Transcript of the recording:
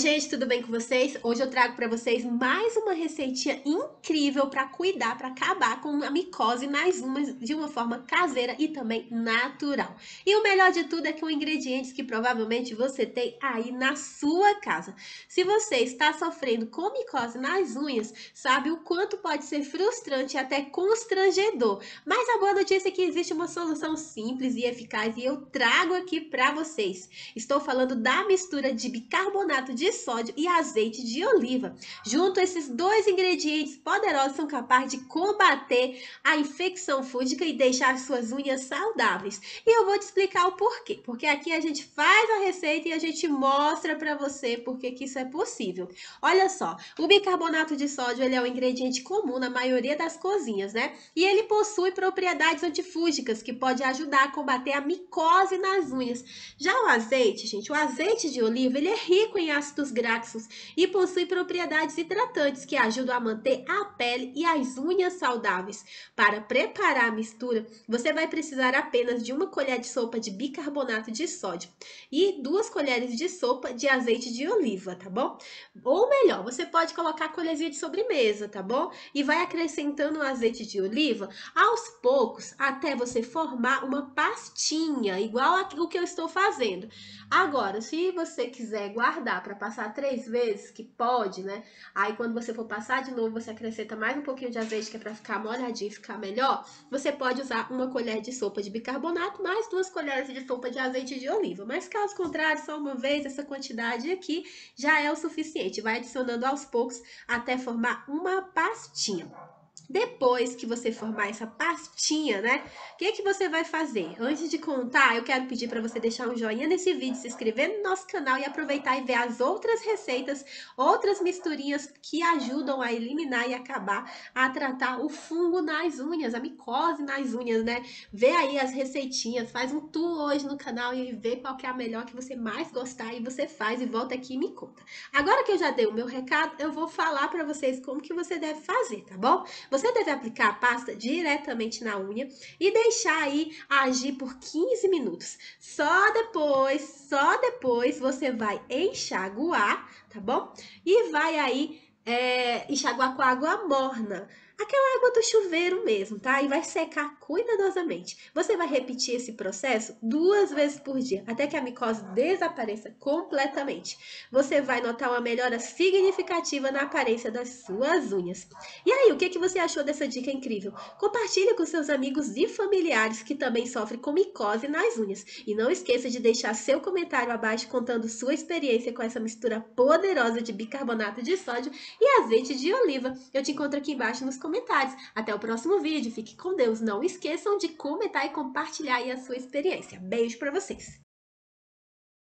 gente, tudo bem com vocês? Hoje eu trago para vocês mais uma receitinha incrível para cuidar, para acabar com a micose, mais uma de uma forma caseira e também natural. E o melhor de tudo é que um ingrediente que provavelmente você tem aí na sua casa. Se você está sofrendo com micose nas unhas, sabe o quanto pode ser frustrante e até constrangedor. Mas a boa notícia é que existe uma solução simples e eficaz e eu trago aqui para vocês. Estou falando da mistura de bicarbonato de de sódio e azeite de oliva. Junto, esses dois ingredientes poderosos são capazes de combater a infecção fúngica e deixar suas unhas saudáveis. E eu vou te explicar o porquê, porque aqui a gente faz a receita e a gente mostra para você porque que isso é possível. Olha só, o bicarbonato de sódio ele é um ingrediente comum na maioria das cozinhas, né? E ele possui propriedades antifúngicas que pode ajudar a combater a micose nas unhas. Já o azeite, gente, o azeite de oliva, ele é rico em ácido ácidos graxos e possui propriedades hidratantes que ajudam a manter a pele e as unhas saudáveis. Para preparar a mistura, você vai precisar apenas de uma colher de sopa de bicarbonato de sódio e duas colheres de sopa de azeite de oliva, tá bom? Ou melhor, você pode colocar a colherzinha de sobremesa, tá bom? E vai acrescentando o azeite de oliva aos poucos até você formar uma pastinha, igual o que eu estou fazendo. Agora, se você quiser guardar para passar três vezes, que pode, né? Aí quando você for passar de novo, você acrescenta mais um pouquinho de azeite, que é pra ficar molhadinho e ficar melhor. Você pode usar uma colher de sopa de bicarbonato, mais duas colheres de sopa de azeite de oliva. Mas caso contrário, só uma vez, essa quantidade aqui já é o suficiente. Vai adicionando aos poucos até formar uma pastinha. Depois que você formar essa pastinha, né? O que, é que você vai fazer? Antes de contar, eu quero pedir para você deixar um joinha nesse vídeo, se inscrever no nosso canal e aproveitar e ver as outras receitas, outras misturinhas que ajudam a eliminar e acabar a tratar o fungo nas unhas, a micose nas unhas, né? Vê aí as receitinhas, faz um tour hoje no canal e vê qual que é a melhor que você mais gostar e você faz e volta aqui e me conta. Agora que eu já dei o meu recado, eu vou falar para vocês como que você deve fazer, tá bom? Você você deve aplicar a pasta diretamente na unha e deixar aí agir por 15 minutos. Só depois, só depois você vai enxaguar, tá bom? E vai aí é, enxaguar com água morna aquela água do chuveiro mesmo, tá? E vai secar cuidadosamente. Você vai repetir esse processo duas vezes por dia, até que a micose desapareça completamente. Você vai notar uma melhora significativa na aparência das suas unhas. E aí, o que, que você achou dessa dica incrível? Compartilhe com seus amigos e familiares que também sofrem com micose nas unhas. E não esqueça de deixar seu comentário abaixo contando sua experiência com essa mistura poderosa de bicarbonato de sódio e azeite de oliva. Eu te encontro aqui embaixo nos comentários. Até o próximo vídeo, fique com Deus. Não esqueçam de comentar e compartilhar a sua experiência. Beijo para vocês!